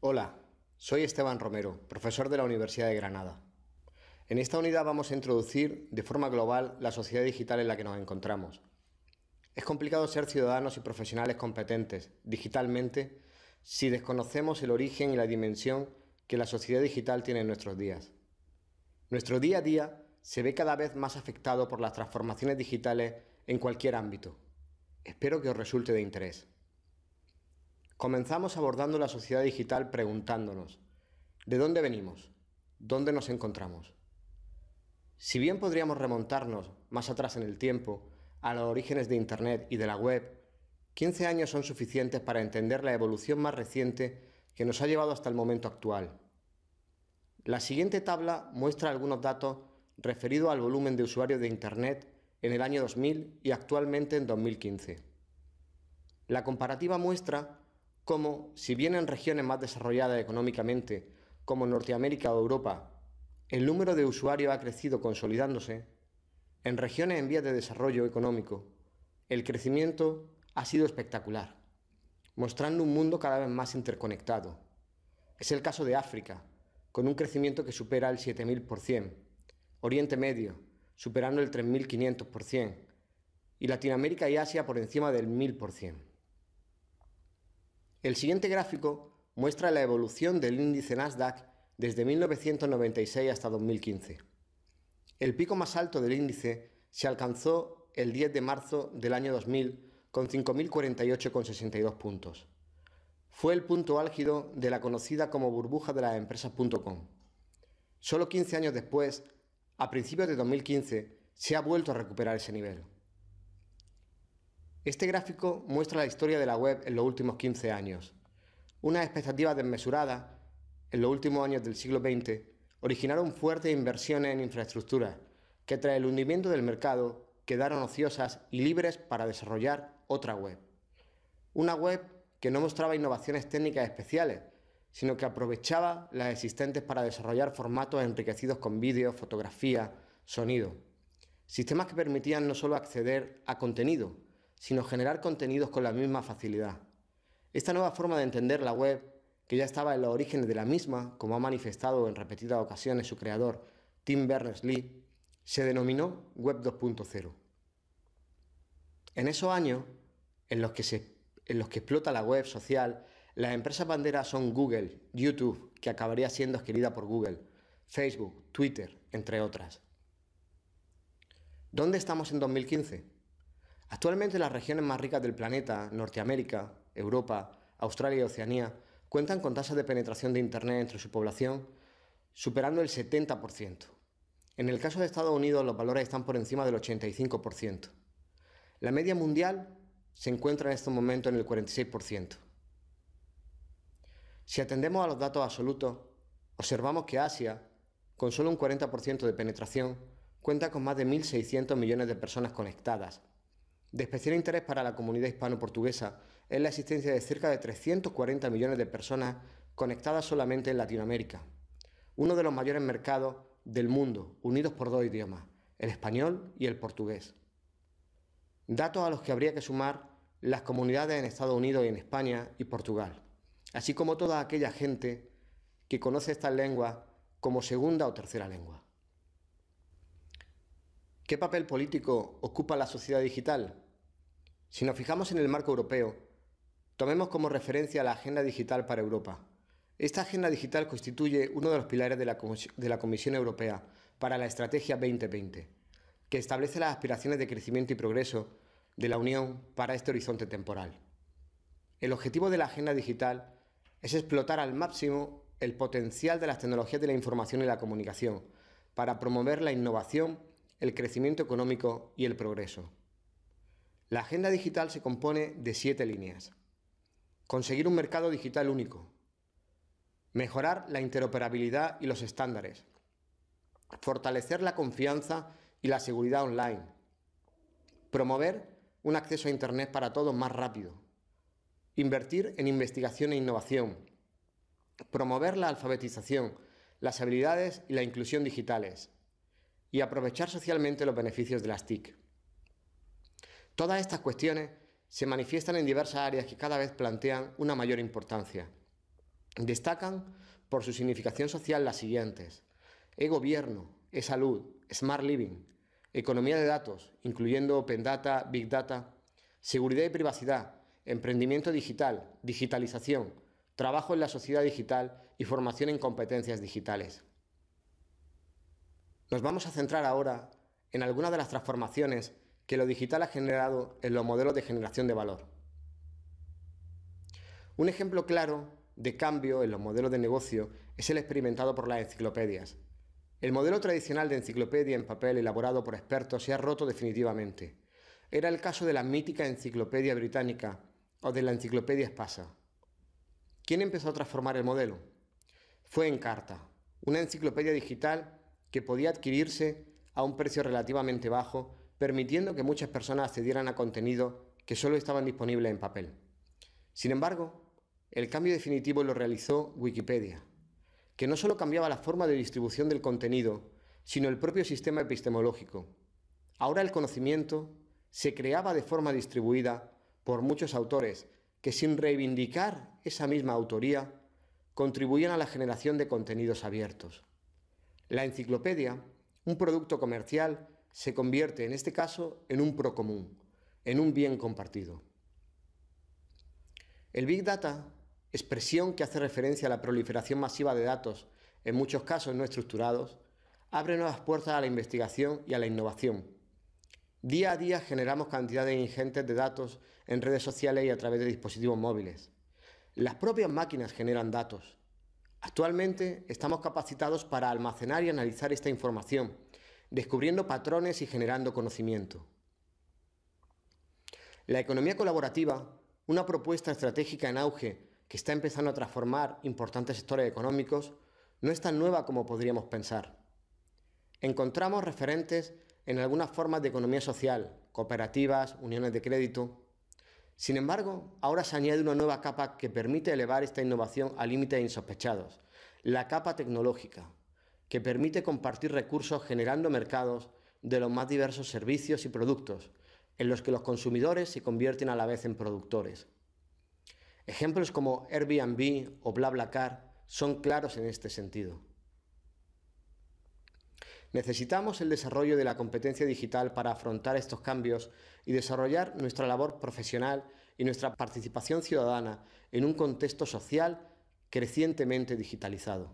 Hola, soy Esteban Romero, profesor de la Universidad de Granada. En esta unidad vamos a introducir de forma global la sociedad digital en la que nos encontramos. Es complicado ser ciudadanos y profesionales competentes digitalmente si desconocemos el origen y la dimensión que la sociedad digital tiene en nuestros días. Nuestro día a día se ve cada vez más afectado por las transformaciones digitales en cualquier ámbito. Espero que os resulte de interés. Comenzamos abordando la sociedad digital preguntándonos, ¿de dónde venimos? ¿Dónde nos encontramos? Si bien podríamos remontarnos más atrás en el tiempo a los orígenes de Internet y de la web, 15 años son suficientes para entender la evolución más reciente que nos ha llevado hasta el momento actual. La siguiente tabla muestra algunos datos referidos al volumen de usuarios de Internet en el año 2000 y actualmente en 2015. La comparativa muestra como si bien en regiones más desarrolladas económicamente, como Norteamérica o Europa, el número de usuarios ha crecido consolidándose, en regiones en vías de desarrollo económico, el crecimiento ha sido espectacular, mostrando un mundo cada vez más interconectado. Es el caso de África, con un crecimiento que supera el 7.000%, Oriente Medio, superando el 3.500%, y Latinoamérica y Asia por encima del 1.000%. El siguiente gráfico muestra la evolución del índice Nasdaq desde 1996 hasta 2015. El pico más alto del índice se alcanzó el 10 de marzo del año 2000 con 5.048,62 puntos. Fue el punto álgido de la conocida como burbuja de las empresas.com. Solo 15 años después, a principios de 2015, se ha vuelto a recuperar ese nivel. Este gráfico muestra la historia de la web en los últimos 15 años. Una expectativas desmesurada en los últimos años del siglo XX originaron fuertes inversiones en infraestructura que tras el hundimiento del mercado quedaron ociosas y libres para desarrollar otra web. Una web que no mostraba innovaciones técnicas especiales, sino que aprovechaba las existentes para desarrollar formatos enriquecidos con vídeo, fotografía, sonido. Sistemas que permitían no solo acceder a contenido, sino generar contenidos con la misma facilidad. Esta nueva forma de entender la web, que ya estaba en los orígenes de la misma, como ha manifestado en repetidas ocasiones su creador, Tim Berners-Lee, se denominó Web 2.0. En esos años, en los, que en los que explota la web social, las empresas banderas son Google, YouTube, que acabaría siendo adquirida por Google, Facebook, Twitter, entre otras. ¿Dónde estamos en 2015? Actualmente las regiones más ricas del planeta, Norteamérica, Europa, Australia y Oceanía, cuentan con tasas de penetración de Internet entre su población superando el 70%. En el caso de Estados Unidos los valores están por encima del 85%. La media mundial se encuentra en este momento en el 46%. Si atendemos a los datos absolutos, observamos que Asia, con solo un 40% de penetración, cuenta con más de 1.600 millones de personas conectadas, de especial interés para la comunidad hispano-portuguesa es la existencia de cerca de 340 millones de personas conectadas solamente en Latinoamérica, uno de los mayores mercados del mundo, unidos por dos idiomas, el español y el portugués. Datos a los que habría que sumar las comunidades en Estados Unidos y en España y Portugal, así como toda aquella gente que conoce esta lengua como segunda o tercera lengua. ¿Qué papel político ocupa la sociedad digital? Si nos fijamos en el marco europeo, tomemos como referencia la Agenda Digital para Europa. Esta Agenda Digital constituye uno de los pilares de la, Comisión, Europea para la Estrategia 2020, que establece las aspiraciones de crecimiento y progreso de la Unión para este horizonte temporal. El objetivo de la Agenda Digital es explotar al máximo el potencial de las tecnologías de la información y la comunicación para promover la innovación el crecimiento económico y el progreso. La agenda digital se compone de siete líneas. Conseguir un mercado digital único. Mejorar la interoperabilidad y los estándares. Fortalecer la confianza y la seguridad online. Promover un acceso a Internet para todos más rápido. Invertir en investigación e innovación. Promover la alfabetización, las habilidades y la inclusión digitales y aprovechar socialmente los beneficios de las TIC. Todas estas cuestiones se manifiestan en diversas áreas que cada vez plantean una mayor importancia. Destacan por su significación social las siguientes. E-gobierno, e-salud, smart living, economía de datos, incluyendo open data, big data, seguridad y privacidad, emprendimiento digital, digitalización, trabajo en la sociedad digital y formación en competencias digitales. Nos vamos a centrar ahora en algunas de las transformaciones que lo digital ha generado en los modelos de generación de valor. Un ejemplo claro de cambio en los modelos de negocio es el experimentado por las enciclopedias. El modelo tradicional de enciclopedia en papel elaborado por expertos se ha roto definitivamente. Era el caso de la mítica enciclopedia británica o de la enciclopedia espasa. ¿Quién empezó a transformar el modelo? Fue Encarta, una enciclopedia digital que podía adquirirse a un precio relativamente bajo, permitiendo que muchas personas accedieran a contenido que solo estaban disponibles en papel. Sin embargo, el cambio definitivo lo realizó Wikipedia, que no solo cambiaba la forma de distribución del contenido, sino el propio sistema epistemológico. Ahora el conocimiento se creaba de forma distribuida por muchos autores que sin reivindicar esa misma autoría contribuían a la generación de contenidos abiertos. La enciclopedia, un producto comercial, se convierte en este caso en un procomún, en un bien compartido. El Big Data, expresión que hace referencia a la proliferación masiva de datos, en muchos casos no estructurados, abre nuevas puertas a la investigación y a la innovación. Día a día generamos cantidades ingentes de datos en redes sociales y a través de dispositivos móviles. Las propias máquinas generan datos, Actualmente estamos capacitados para almacenar y analizar esta información, descubriendo patrones y generando conocimiento. La economía colaborativa, una propuesta estratégica en auge que está empezando a transformar importantes sectores económicos, no es tan nueva como podríamos pensar. Encontramos referentes en algunas formas de economía social, cooperativas, uniones de crédito, sin embargo, ahora se añade una nueva capa que permite elevar esta innovación a límites insospechados, la capa tecnológica, que permite compartir recursos generando mercados de los más diversos servicios y productos, en los que los consumidores se convierten a la vez en productores. Ejemplos como Airbnb o BlaBlaCar son claros en este sentido. Necesitamos el desarrollo de la competencia digital para afrontar estos cambios y desarrollar nuestra labor profesional y nuestra participación ciudadana en un contexto social crecientemente digitalizado.